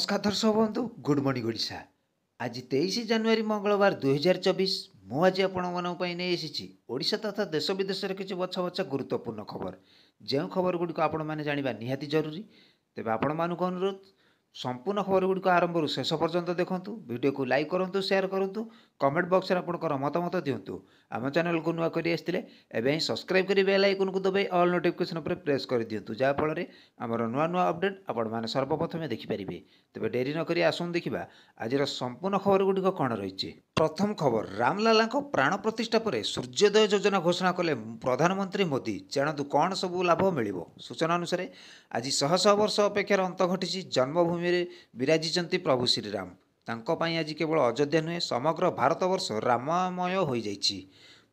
ନମସ୍କାର ଦର୍ଶକ ବନ୍ଧୁ ଗୁଡ଼୍ ମର୍ଣ୍ଣିଂ ଓଡ଼ିଶା ଆଜି ତେଇଶ ଜାନୁଆରୀ ମଙ୍ଗଳବାର ଦୁଇହଜାର ଚବିଶ ମୁଁ ଆଜି ଆପଣମାନଙ୍କ ପାଇଁ ନେଇ ଆସିଛି ଓଡ଼ିଶା ତଥା ଦେଶ ବିଦେଶରେ କିଛି ବଛ ବଛା ଗୁରୁତ୍ୱପୂର୍ଣ୍ଣ ଖବର ଯେଉଁ ଖବର ଗୁଡ଼ିକ ଆପଣମାନେ ଜାଣିବା ନିହାତି ଜରୁରୀ ତେବେ ଆପଣମାନଙ୍କୁ ଅନୁରୋଧ ସମ୍ପୂର୍ଣ୍ଣ ଖବର ଗୁଡ଼ିକ ଆରମ୍ଭରୁ ଶେଷ ପର୍ଯ୍ୟନ୍ତ ଦେଖନ୍ତୁ ଭିଡ଼ିଓକୁ ଲାଇକ୍ କରନ୍ତୁ ସେୟାର କରନ୍ତୁ କମେଣ୍ଟ ବକ୍ସରେ ଆପଣଙ୍କର ମତାମତ ଦିଅନ୍ତୁ ଆମ ଚ୍ୟାନେଲକୁ ନୂଆ କରି ଆସିଥିଲେ ଏବେ ସବସ୍କ୍ରାଇବ୍ କରି ବେଲ୍ ଆଇକନକୁ ଦେବେ ଅଲ୍ ନୋଟିଫିକେସନ୍ ଉପରେ ପ୍ରେସ୍ କରିଦିଅନ୍ତୁ ଯାହାଫଳରେ ଆମର ନୂଆ ନୂଆ ଅପଡ଼େଟ୍ ଆପଣମାନେ ସର୍ବପ୍ରଥମେ ଦେଖିପାରିବେ ତେବେ ଡେରି ନ କରି ଆସନ୍ତୁ ଦେଖିବା ଆଜିର ସମ୍ପୂର୍ଣ୍ଣ ଖବରଗୁଡ଼ିକ କ'ଣ ରହିଛି ପ୍ରଥମ ଖବର ରାମଲାଲାଙ୍କ ପ୍ରାଣ ପ୍ରତିଷ୍ଠା ପରେ ସୂର୍ଯ୍ୟୋଦୟ ଯୋଜନା ଘୋଷଣା କଲେ ପ୍ରଧାନମନ୍ତ୍ରୀ ମୋଦି ଜାଣନ୍ତୁ କ'ଣ ସବୁ ଲାଭ ମିଳିବ ସୂଚନା ଅନୁସାରେ ଆଜି ଶହ ଶହ ବର୍ଷ ଅପେକ୍ଷାର ଅନ୍ତ ଘଟିଛି ଜନ୍ମଭୂମିରେ ବିରାଜିଛନ୍ତି ପ୍ରଭୁ ଶ୍ରୀରାମ ତାଙ୍କ ପାଇଁ ଆଜି କେବଳ ଅଯୋଧ୍ୟା ନୁହେଁ ସମଗ୍ର ଭାରତବର୍ଷ ରାମମୟ ହୋଇଯାଇଛି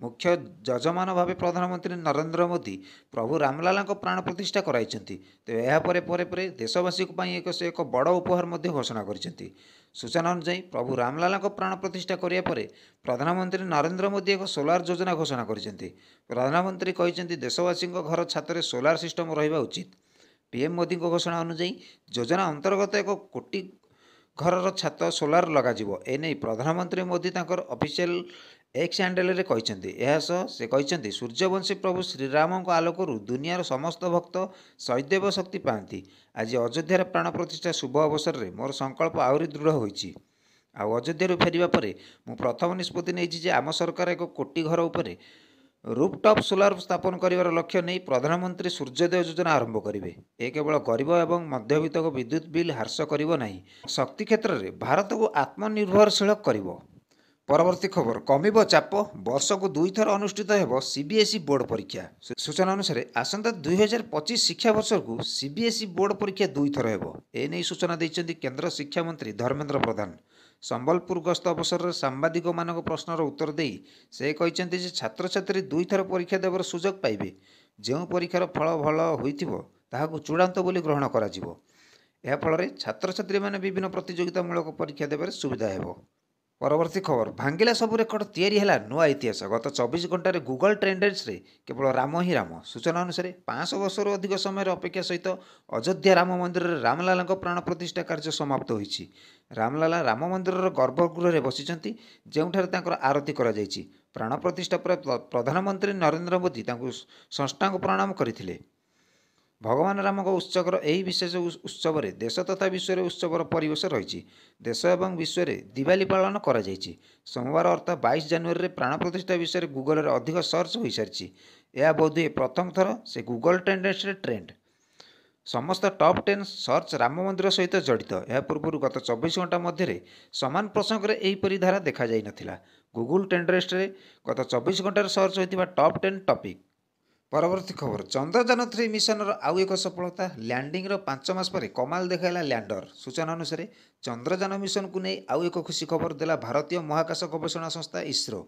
ମୁଖ୍ୟ ଯଜମାନ ଭାବେ ପ୍ରଧାନମନ୍ତ୍ରୀ ନରେନ୍ଦ୍ର ମୋଦି ପ୍ରଭୁ ରାମଲାଲାଙ୍କ ପ୍ରାଣ ପ୍ରତିଷ୍ଠା କରାଇଛନ୍ତି ତେବେ ଏହାପରେ ପରେ ପରେ ଦେଶବାସୀଙ୍କ ପାଇଁ ଏକ ସେ ଏକ ବଡ଼ ଉପହାର ମଧ୍ୟ ଘୋଷଣା କରିଛନ୍ତି ସୂଚନା ଅନୁଯାୟୀ ପ୍ରଭୁ ରାମଲାଲାଙ୍କ ପ୍ରାଣ ପ୍ରତିଷ୍ଠା କରିବା ପରେ ପ୍ରଧାନମନ୍ତ୍ରୀ ନରେନ୍ଦ୍ର ମୋଦି ଏକ ସୋଲାର ଯୋଜନା ଘୋଷଣା କରିଛନ୍ତି ପ୍ରଧାନମନ୍ତ୍ରୀ କହିଛନ୍ତି ଦେଶବାସୀଙ୍କ ଘର ଛାତରେ ସୋଲାର ସିଷ୍ଟମ୍ ରହିବା ଉଚିତ ପିଏମ୍ ମୋଦିଙ୍କ ଘୋଷଣା ଅନୁଯାୟୀ ଯୋଜନା ଅନ୍ତର୍ଗତ ଏକ କୋଟି ଘରର ଛାତ ସୋଲାର ଲଗାଯିବ ଏ ନେଇ ପ୍ରଧାନମନ୍ତ୍ରୀ ମୋଦି ତାଙ୍କର ଅଫିସିଆଲ ଏକ୍ସ ହ୍ୟାଣ୍ଡେଲରେ କହିଛନ୍ତି ଏହାସହ ସେ କହିଛନ୍ତି ସୂର୍ଯ୍ୟବଂଶୀ ପ୍ରଭୁ ଶ୍ରୀରାମଙ୍କ ଆଲୋକରୁ ଦୁନିଆର ସମସ୍ତ ଭକ୍ତ ଶୈଦେବ ଶକ୍ତି ପାଆନ୍ତି ଆଜି ଅଯୋଧ୍ୟାର ପ୍ରାଣ ପ୍ରତିଷ୍ଠା ଶୁଭ ଅବସରରେ ମୋର ସଂକଳ୍ପ ଆହୁରି ଦୃଢ଼ ହୋଇଛି ଆଉ ଅଯୋଧ୍ୟାରୁ ଫେରିବା ପରେ ମୁଁ ପ୍ରଥମ ନିଷ୍ପତ୍ତି ନେଇଛି ଯେ ଆମ ସରକାର ଏକ କୋଟି ଘର ଉପରେ ରୁପ୍ଟପ୍ ସୋଲାର ସ୍ଥାପନ କରିବାର ଲକ୍ଷ୍ୟ ନେଇ ପ୍ରଧାନମନ୍ତ୍ରୀ ସୂର୍ଯ୍ୟୋଦୟ ଯୋଜନା ଆରମ୍ଭ କରିବେ ଏ କେବଳ ଗରିବ ଏବଂ ମଧ୍ୟବିତ୍ତକୁ ବିଦ୍ୟୁତ୍ ବିଲ୍ ହ୍ରାସ କରିବ ନାହିଁ ଶକ୍ତି କ୍ଷେତ୍ରରେ ଭାରତକୁ ଆତ୍ମନିର୍ଭରଶୀଳ କରିବ ପରବର୍ତ୍ତୀ ଖବର କମିବ ଚାପ ବର୍ଷକୁ ଦୁଇଥର ଅନୁଷ୍ଠିତ ହେବ ସିବିଏସ୍ଇ e ବୋର୍ଡ଼ ପରୀକ୍ଷା ସୂଚନା ଅନୁସାରେ ଆସନ୍ତା ଦୁଇହଜାର ପଚିଶ ଶିକ୍ଷାବର୍ଷକୁ ସିବିଏସ୍ଇ e ବୋର୍ଡ଼ ପରୀକ୍ଷା ଦୁଇଥର ହେବ ଏ ନେଇ ସୂଚନା ଦେଇଛନ୍ତି କେନ୍ଦ୍ର ଶିକ୍ଷାମନ୍ତ୍ରୀ ଧର୍ମେନ୍ଦ୍ର ପ୍ରଧାନ ସମ୍ବଲପୁର ଗସ୍ତ ଅବସରରେ ସାମ୍ବାଦିକମାନଙ୍କ ପ୍ରଶ୍ନର ଉତ୍ତର ଦେଇ ସେ କହିଛନ୍ତି ଯେ ଛାତ୍ରଛାତ୍ରୀ ଦୁଇଥର ପରୀକ୍ଷା ଦେବାର ସୁଯୋଗ ପାଇବେ ଯେଉଁ ପରୀକ୍ଷାର ଫଳ ଭଲ ହୋଇଥିବ ତାହାକୁ ଚୂଡ଼ାନ୍ତ ବୋଲି ଗ୍ରହଣ କରାଯିବ ଏହାଫଳରେ ଛାତ୍ରଛାତ୍ରୀମାନେ ବିଭିନ୍ନ ପ୍ରତିଯୋଗିତାମୂଳକ ପରୀକ୍ଷା ଦେବାରେ ସୁବିଧା ହେବ ପରବର୍ତ୍ତୀ ଖବର ଭାଙ୍ଗିଲା ସବୁ ରେକର୍ଡ ତିଆରି ହେଲା ନୂଆ ଇତିହାସ ଗତ ଚବିଶ ଘଣ୍ଟାରେ ଗୁଗଲ୍ ଟ୍ରେଣ୍ଡେଡ୍ସରେ କେବଳ ରାମ ହିଁ ରାମ ସୂଚନା ଅନୁସାରେ ପାଞ୍ଚଶହ ବର୍ଷରୁ ଅଧିକ ସମୟର ଅପେକ୍ଷା ସହିତ ଅଯୋଧ୍ୟା ରାମ ମନ୍ଦିରରେ ରାମଲାଲାଙ୍କ ପ୍ରାଣ ପ୍ରତିଷ୍ଠା କାର୍ଯ୍ୟ ସମାପ୍ତ ହୋଇଛି ରାମଲାଲା ରାମ ମନ୍ଦିରର ଗର୍ଭଗୃହରେ ବସିଛନ୍ତି ଯେଉଁଠାରେ ତାଙ୍କର ଆରତି କରାଯାଇଛି ପ୍ରାଣ ପ୍ରତିଷ୍ଠା ପରେ ପ୍ରଧାନମନ୍ତ୍ରୀ ନରେନ୍ଦ୍ର ମୋଦି ତାଙ୍କୁ ସଂଷ୍ଠାଙ୍କୁ ପ୍ରଣାମ କରିଥିଲେ ଭଗବାନ ରାମଙ୍କ ଉତ୍ସବର ଏହି ବିଶେଷ ଉତ୍ସବରେ ଦେଶ ତଥା ବିଶ୍ୱରେ ଉତ୍ସବର ପରିବେଶ ରହିଛି ଦେଶ ଏବଂ ବିଶ୍ୱରେ ଦିୱାଲୀ ପାଳନ କରାଯାଇଛି ସୋମବାର ଅର୍ଥ ବାଇଶ ଜାନୁଆରୀରେ ପ୍ରାଣ ପ୍ରତିଷ୍ଠା ବିଷୟରେ ଗୁଗଲରେ ଅଧିକ ସର୍ଚ୍ଚ ହୋଇସାରିଛି ଏହା ବୋଧହୁଏ ପ୍ରଥମ ଥର ସେ ଗୁଗଲ୍ ଟେଣ୍ଡେନ୍ସରେ ଟ୍ରେଣ୍ଡ ସମସ୍ତ top ten search Ram Mandir ସହିତ ଜଡ଼ିତ ଏହା ପୂର୍ବରୁ ଗତ ଚବିଶ ଘଣ୍ଟା ମଧ୍ୟରେ ସମାନ ପ୍ରସଙ୍ଗରେ ଏହିପରି ଧାରା ଦେଖାଯାଇନଥିଲା ଗୁଗୁଲ୍ ଟେଣ୍ଡରେଷ୍ଟରେ ଗତ ଚବିଶ ଘଣ୍ଟାରେ ସର୍ଚ୍ଚ ହୋଇଥିବା ଟପ୍ ଟେନ୍ ଟପିକ୍ ପରବର୍ତ୍ତୀ ଖବର ଚନ୍ଦ୍ରଯାନ ଥ୍ରୀ ମିଶନର ଆଉ ଏକ ସଫଳତା ଲ୍ୟାଣ୍ଡିଂର ପାଞ୍ଚ ମାସ ପରେ କମାଲ ଦେଖାଇଲା ଲ୍ୟାଣ୍ଡର ସୂଚନା ଅନୁସାରେ ଚନ୍ଦ୍ରଯାନ ମିଶନକୁ ନେଇ ଆଉ ଏକ ଖୁସି ଖବର ଦେଲା ଭାରତୀୟ ମହାକାଶ ଗବେଷଣା ସଂସ୍ଥା ଇସ୍ରୋ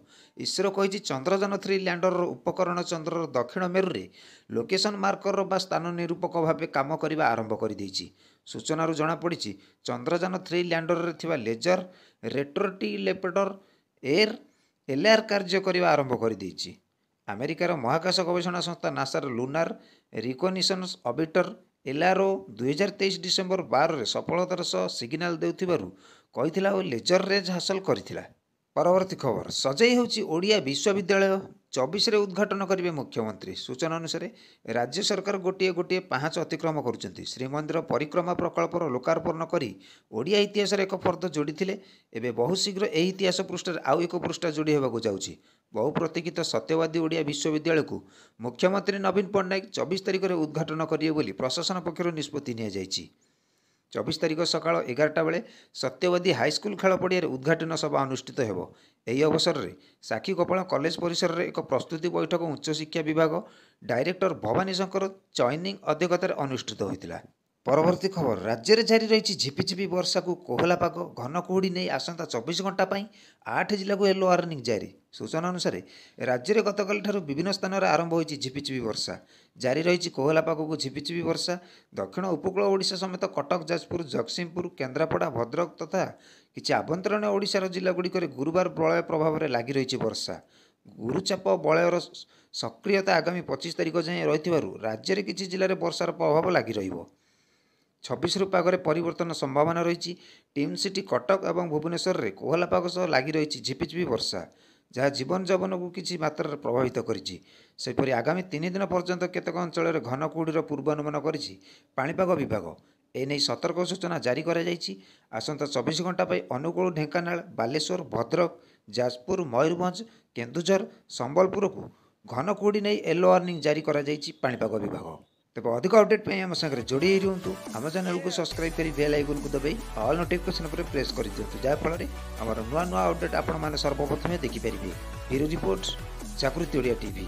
ଇସ୍ରୋ କହିଛି ଚନ୍ଦ୍ରଯାନ ଥ୍ରୀ ଲ୍ୟାଣ୍ଡରର ଉପକରଣ ଚନ୍ଦ୍ରର ଦକ୍ଷିଣ ମେରୁରେ ଲୋକେସନ୍ ମାର୍କର ବା ସ୍ଥାନ ନିରୂପକ ଭାବେ କାମ କରିବା ଆରମ୍ଭ କରିଦେଇଛି ସୂଚନାରୁ ଜଣାପଡ଼ିଛି ଚନ୍ଦ୍ରଯାନ ଥ୍ରୀ ଲ୍ୟାଣ୍ଡରରେ ଥିବା ଲେଜର ରେଟ୍ରୋଟିଲେପେଟର ଏର୍ ଏଲ୍ଆର୍ କାର୍ଯ୍ୟ କରିବା ଆରମ୍ଭ କରିଦେଇଛି ଆମେରିକାର ମହାକାଶ ଗବେଷଣା ସଂସ୍ଥା ନାସାର ଲୁନାର ରିକନିସନ୍ସ ଅବିଟର ଏଲ୍ଆର୍ଓ ଦୁଇହଜାର ତେଇଶ ଡିସେମ୍ବର ବାରରେ ସଫଳତାର ସହ ସିଗ୍ନାଲ୍ ଦେଉଥିବାରୁ କହିଥିଲା ଓ ଲେଜର୍ ରେଞ୍ଜ ହାସଲ କରିଥିଲା ପରବର୍ତ୍ତୀ ଖବର ସଜେଇ ହେଉଛି ଓଡ଼ିଆ ବିଶ୍ୱବିଦ୍ୟାଳୟ ଚବିଶରେ ଉଦ୍ଘାଟନ କରିବେ ମୁଖ୍ୟମନ୍ତ୍ରୀ ସୂଚନା ଅନୁସାରେ ରାଜ୍ୟ ସରକାର ଗୋଟିଏ ଗୋଟିଏ ପାହାଚ ଅତିକ୍ରମ କରୁଛନ୍ତି ଶ୍ରୀମନ୍ଦିର ପରିକ୍ରମା ପ୍ରକଳ୍ପର ଲୋକାର୍ପଣ କରି ଓଡ଼ିଆ ଇତିହାସରେ ଏକ ପର୍ଦ୍ଦ ଯୋଡ଼ିଥିଲେ ଏବେ ବହୁ ଶୀଘ୍ର ଏହି ଇତିହାସ ପୃଷ୍ଠାରେ ଆଉ ଏକ ପୃଷ୍ଠା ଯୋଡ଼ି ହେବାକୁ ଯାଉଛି ବହୁ ପ୍ରତୀକ୍ଷିତ ସତ୍ୟବାଦୀ ଓଡ଼ିଆ ବିଶ୍ୱବିଦ୍ୟାଳୟକୁ ମୁଖ୍ୟମନ୍ତ୍ରୀ ନବୀନ ପଟ୍ଟନାୟକ ଚବିଶ ତାରିଖରେ ଉଦ୍ଘାଟନ କରିବେ ବୋଲି ପ୍ରଶାସନ ପକ୍ଷରୁ ନିଷ୍ପତ୍ତି ନିଆଯାଇଛି 24 तारिक सकाल एघारटा बेला सत्यवादी हाइस्कुल खेला परियर उद्घाटन सभा अनुष्ठित हो अवसरले साक्षी गोपा कलेज परिसर एक प्रस्तुति बैठक उच्च शिक्षा विभाग डाइरेक्टर भवानी शंकर चयनिङ अध्यक्षतार अनुष्ठित हुन्छ ପରବର୍ତ୍ତୀ ଖବର ରାଜ୍ୟରେ ଜାରି ରହିଛି ଝିପିଝିପି ବର୍ଷାକୁ କୋହଲା ପାଗ ଘନ କୁହୁଡ଼ି ନେଇ ଆସନ୍ତା ଚବିଶ ଘଣ୍ଟା ପାଇଁ ଆଠ ଜିଲ୍ଲାକୁ ୟେଲୋ ୱାର୍ଣ୍ଣିଂ ଜାରି ସୂଚନା ଅନୁସାରେ ରାଜ୍ୟରେ ଗତକାଲିଠାରୁ ବିଭିନ୍ନ ସ୍ଥାନରେ ଆରମ୍ଭ ହୋଇଛି ଝିପିଝିପି ବର୍ଷା ଜାରି ରହିଛି କୋହଲା ପାଗକୁ ଝିପିଝିପି ବର୍ଷା ଦକ୍ଷିଣ ଉପକୂଳ ଓଡ଼ିଶା ସମେତ କଟକ ଯାଜପୁର ଜଗତସିଂହପୁର କେନ୍ଦ୍ରାପଡ଼ା ଭଦ୍ରକ ତଥା କିଛି ଆଭ୍ୟନ୍ତରୀଣ ଓଡ଼ିଶାର ଜିଲ୍ଲା ଗୁଡ଼ିକରେ ଗୁରୁବାର ପ୍ରଳୟ ପ୍ରଭାବରେ ଲାଗି ରହିଛି ବର୍ଷା ଗୁରୁଚାପ ବଳୟର ସକ୍ରିୟତା ଆଗାମୀ ପଚିଶ ତାରିଖ ଯାଏଁ ରହିଥିବାରୁ ରାଜ୍ୟରେ କିଛି ଜିଲ୍ଲାରେ ବର୍ଷାର ପ୍ରଭାବ ଲାଗି ରହିବ ଛବିଶରୁ ପାଗରେ ପରିବର୍ତ୍ତନ ସମ୍ଭାବନା ରହିଛି ଟିମ୍ ସିଟି କଟକ ଏବଂ ଭୁବନେଶ୍ୱରରେ କୋହଲା ପାଗ ସହ ଲାଗି ରହିଛି ଝିପିଝିପି ବର୍ଷା ଯାହା ଜୀବନଯାପନକୁ କିଛି ମାତ୍ରାରେ ପ୍ରଭାବିତ କରିଛି ସେହିପରି ଆଗାମୀ ତିନି ଦିନ ପର୍ଯ୍ୟନ୍ତ କେତେକ ଅଞ୍ଚଳରେ ଘନ କୁହୁଡ଼ିର ପୂର୍ବାନୁମାନ କରିଛି ପାଣିପାଗ ବିଭାଗ ଏନେଇ ସତର୍କ ସୂଚନା ଜାରି କରାଯାଇଛି ଆସନ୍ତା ଚବିଶ ଘଣ୍ଟା ପାଇଁ ଅନୁଗୁଳ ଢେଙ୍କାନାଳ ବାଲେଶ୍ୱର ଭଦ୍ରକ ଯାଜପୁର ମୟୂରଭଞ୍ଜ କେନ୍ଦୁଝର ସମ୍ବଲପୁରକୁ ଘନ କୁହୁଡ଼ି ନେଇ ୟେଲୋ ୱାର୍ଣ୍ଣିଂ ଜାରି କରାଯାଇଛି ପାଣିପାଗ ବିଭାଗ তো অধিক আপডেট পায় আমাসাকরে জড়ি রতু আমা চ্যানেল কো সাবস্ক্রাইব করি বেল আইকন কো দবাই অল নোটিফিকেশন অপর প্রেস করি যতু যা ফলরে আমারা নয়া নয়া আপডেট আপন মানে সর্বপ্রথম দেখি পারিব হে রু রিপোর্ট সাকৃতি ওড়িয়া টিভি